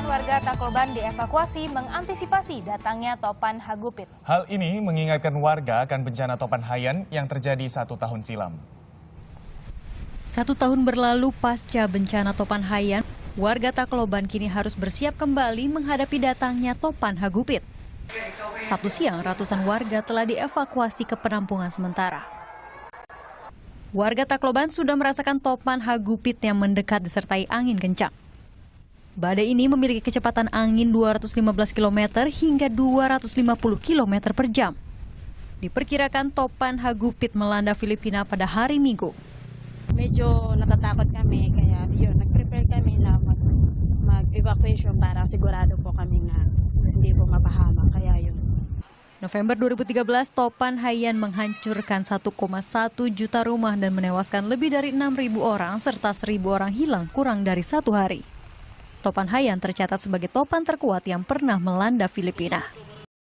ratusan warga Takloban dievakuasi mengantisipasi datangnya topan Hagupit. Hal ini mengingatkan warga akan bencana topan Hayan yang terjadi satu tahun silam. Satu tahun berlalu pasca bencana topan Hayan, warga Takloban kini harus bersiap kembali menghadapi datangnya topan Hagupit. Sabtu siang, ratusan warga telah dievakuasi ke penampungan sementara. Warga Takloban sudah merasakan topan Hagupit yang mendekat disertai angin kencang. Badai ini memiliki kecepatan angin 215 km hingga 250 km per jam. Diperkirakan topan Hagupit melanda Filipina pada hari Minggu. Medyo natatakot kami kaya yun, nag-prepare kami na mag, mag para sigurado po kami na hindi po mapahama. Kaya yun. November 2013, topan Haiyan menghancurkan 1,1 juta rumah dan menewaskan lebih dari 6.000 orang serta 1.000 orang hilang kurang dari satu hari. Topan Hayan tercatat sebagai topan terkuat yang pernah melanda Filipina.